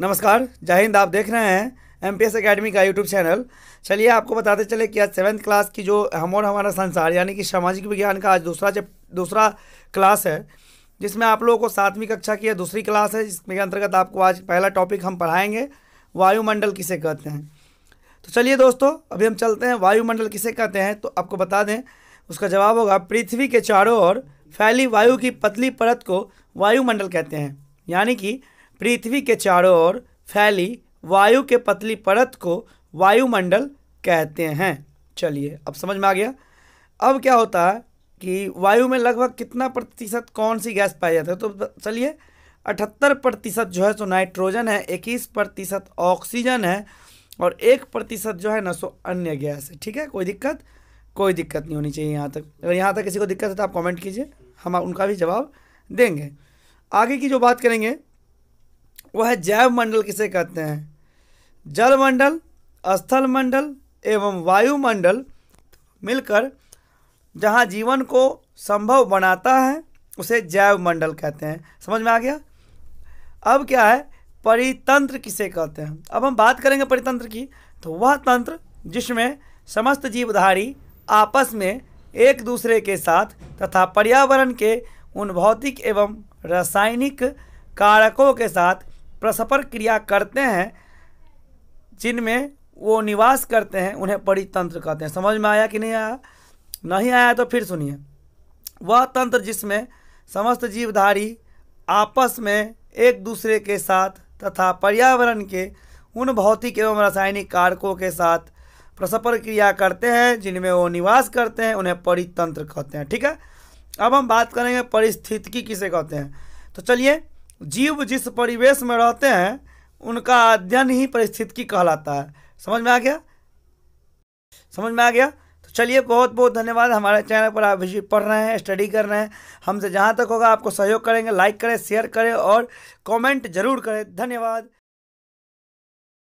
नमस्कार जय हिंद आप देख रहे हैं एम पी एस अकेडमी का यूट्यूब चैनल चलिए आपको बताते चले कि आज सेवन्थ क्लास की जो हम और हमारा संसार यानी कि सामाजिक विज्ञान का आज दूसरा जब दूसरा क्लास है जिसमें आप लोगों को सातवीं कक्षा की या दूसरी क्लास है जिसके अंतर्गत आपको आज पहला टॉपिक हम पढ़ाएंगे वायुमंडल किसे कहते हैं तो चलिए दोस्तों अभी हम चलते हैं वायुमंडल किसे कहते हैं तो आपको बता दें उसका जवाब होगा पृथ्वी के चारों ओर फैली वायु की पतली परत को वायुमंडल कहते हैं यानी कि पृथ्वी के चारों ओर फैली वायु के पतली परत को वायुमंडल कहते हैं चलिए अब समझ में आ गया अब क्या होता है कि वायु में लगभग कितना प्रतिशत कौन सी गैस पाई जाती है तो चलिए अठहत्तर प्रतिशत जो है सो नाइट्रोजन है इक्कीस प्रतिशत ऑक्सीजन है और एक प्रतिशत जो है ना सो अन्य गैस है ठीक है कोई दिक्कत कोई दिक्कत नहीं होनी चाहिए यहाँ तक अगर यहाँ तक किसी को दिक्कत है तो आप कमेंट कीजिए हम उनका भी जवाब देंगे आगे की जो बात करेंगे वह जैव मंडल किसे कहते हैं जल मंडल स्थल मंडल एवं वायुमंडल मिलकर जहाँ जीवन को संभव बनाता है उसे जैव मंडल कहते हैं समझ में आ गया अब क्या है परितंत्र किसे कहते हैं अब हम बात करेंगे परितंत्र की तो वह तंत्र जिसमें समस्त जीवधारी आपस में एक दूसरे के साथ तथा पर्यावरण के उन भौतिक एवं रासायनिक कारकों के साथ प्रसपर क्रिया करते हैं जिनमें वो निवास करते हैं उन्हें परितंत्र कहते हैं समझ में आया कि नहीं आया नहीं आया तो फिर सुनिए वह तंत्र जिसमें समस्त जीवधारी आपस में एक दूसरे के साथ तथा पर्यावरण के उन भौतिक एवं रासायनिक कारकों के साथ प्रसपर क्रिया करते हैं जिनमें वो निवास करते हैं उन्हें परितंत्र कहते हैं ठीक है अब हम बात करेंगे परिस्थितिकी किसे कहते हैं तो चलिए जीव जिस परिवेश में रहते हैं उनका अध्ययन ही परिस्थितिकी कहलाता है समझ में आ गया समझ में आ गया तो चलिए बहुत बहुत धन्यवाद हमारे चैनल पर आप विजिट पढ़ रहे हैं स्टडी कर रहे हैं हमसे जहाँ तक होगा आपको सहयोग करेंगे लाइक करें शेयर करें और कमेंट जरूर करें धन्यवाद